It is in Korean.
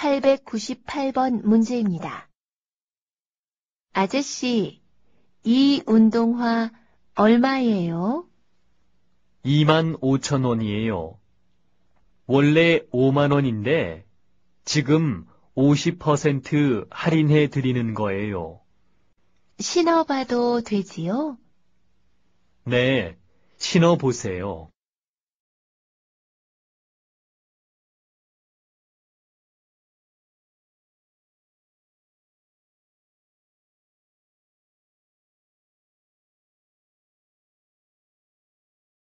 898번 문제입니다. 아저씨, 이 운동화 얼마예요? 2만 5천 원이에요. 원래 5만 원인데 지금 50% 할인해 드리는 거예요. 신어봐도 되지요? 네, 신어보세요.